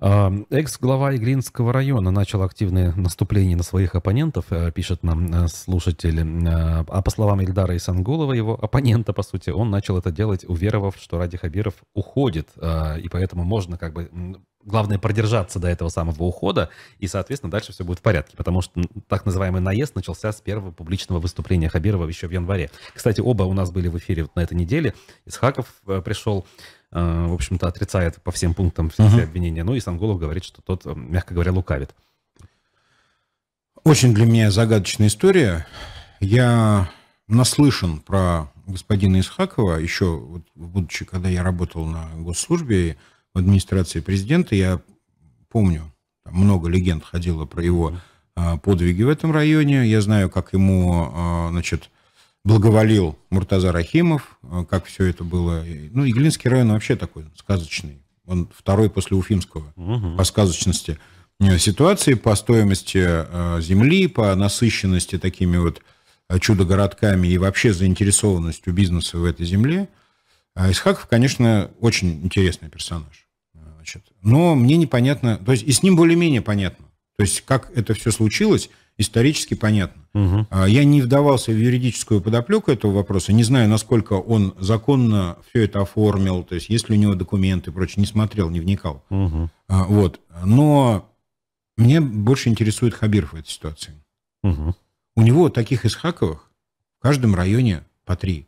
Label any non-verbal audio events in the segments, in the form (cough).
Экс-глава Иглинского района начал активное наступление на своих оппонентов, э, пишет нам э, слушатель. Э, а по словам Ильдара Исангулова, его оппонента, по сути, он начал это делать, уверовав, что Ради Хабиров уходит, и поэтому можно как бы главное продержаться до этого самого ухода, и, соответственно, дальше все будет в порядке, потому что так называемый наезд начался с первого публичного выступления Хабирова еще в январе. Кстати, оба у нас были в эфире вот на этой неделе. Исхаков э, пришел, э, в общем-то, отрицает по всем пунктам все uh-huh. обвинения, ну и Санголов говорит, что тот, э, мягко говоря, лукавит. Очень для меня загадочная история. Я наслышан про господина Исхакова еще, вот, будучи, когда я работал на госслужбе, в администрации президента. Я помню, много легенд ходило про его а, подвиги в этом районе. Я знаю, как ему, а, значит, благоволил Муртаза Рахимов, а, как все это было. Ну, Иглинский район вообще такой сказочный. Он второй после Уфимского угу. по сказочности э, ситуации, по стоимости земли, по насыщенности такими вот чудо-городками и вообще заинтересованностью бизнеса в этой земле. Исхаков, конечно, очень интересный персонаж значит. Но мне непонятно, то есть и с ним более-менее понятно. То есть как это все случилось, исторически понятно. Угу. Я не вдавался в юридическую подоплеку этого вопроса, не знаю, насколько он законно все это оформил, то есть есть ли у него документы и прочее, не смотрел, не вникал. Угу. Вот. Но мне больше интересует Хабир в этой ситуации. Угу. У него таких из Хаковых в каждом районе по три.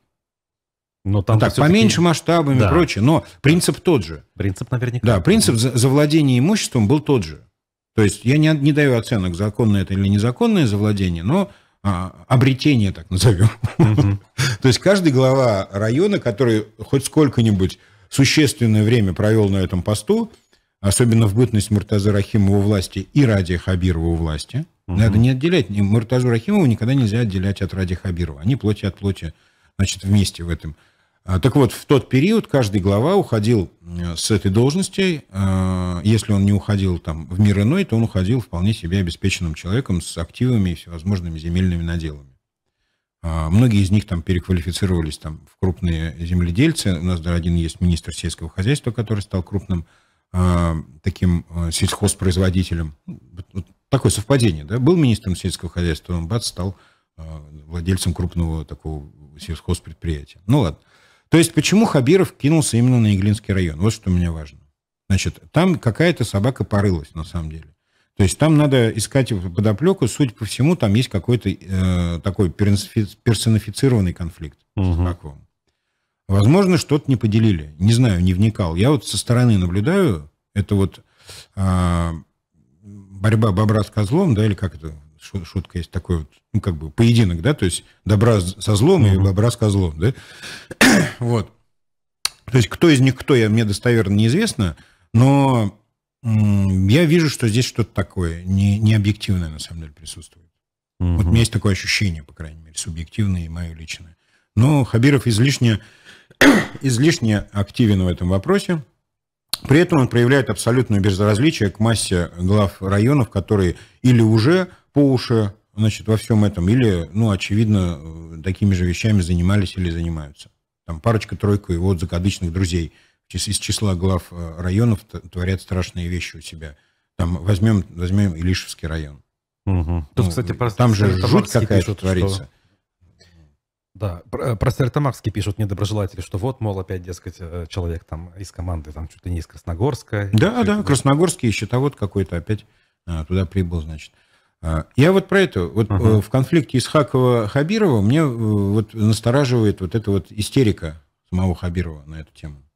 Но там ну, так, поменьше масштабами да. и прочее, но принцип да. тот же. Принцип наверняка. Да, принцип за завладения имуществом был тот же. То есть я не, не даю оценок, законное это или незаконное завладение, но а, обретение, так назовем. (laughs) То есть каждый глава района, который хоть сколько-нибудь существенное время провел на этом посту, особенно в бытность Муртаза Рахимова власти и ради Хабирова власти, надо не отделять. Муртазу Рахимову никогда нельзя отделять от Ради Хабирова. Они плоти от плоти, значит, вместе в этом а, так вот, в тот период каждый глава уходил э, с этой должности. Э, если он не уходил там, в мир иной, то он уходил вполне себе обеспеченным человеком с активами и всевозможными земельными наделами. А, многие из них там переквалифицировались там, в крупные земледельцы. У нас даже один есть министр сельского хозяйства, который стал крупным э, таким сельхозпроизводителем. Ну, вот такое совпадение. Да? Был министром сельского хозяйства, он бац, стал владельцем крупного такого сельхозпредприятия. Ну ладно. То есть почему Хабиров кинулся именно на Иглинский район? Вот что мне важно. Значит, там какая-то собака порылась на самом деле. То есть там надо искать подоплеку, судя по всему, там есть какой-то э, такой персонифицированный конфликт угу. с Возможно, что-то не поделили. Не знаю, не вникал. Я вот со стороны наблюдаю, это вот э, борьба бобра с козлом, да, или как это шутка есть такой вот, ну, как бы поединок, да, то есть добра со злом mm-hmm. и бобра с козлом, да, (clears throat) вот. То есть кто из них кто, я, мне достоверно неизвестно, но я вижу, что здесь что-то такое не, необъективное на самом деле, присутствует. Mm-hmm. Вот у меня есть такое ощущение, по крайней мере, субъективное и мое личное. Но Хабиров излишне, (clears throat) излишне активен в этом вопросе. При этом он проявляет абсолютное безразличие к массе глав районов, которые или уже по уши значит, во всем этом, или, ну, очевидно, э, такими же вещами занимались или занимаются. Там парочка-тройка его закадычных друзей из числа глав э, районов творят страшные вещи у себя. Там возьмем, возьмем Илишевский район. Угу. Тут, ну, кстати, про там же жуть какая-то творится. Что... Да, про э, Сертамакский пишут недоброжелатели, что вот, мол, опять, дескать, человек там из команды, там что-то не из Красногорска. Да, да, Красногорский и щитовод какой-то опять туда прибыл, значит. А, я вот про это, вот uh-huh. в конфликте Исхакова-Хабирова мне э, вот настораживает вот эта вот истерика самого Хабирова на эту тему.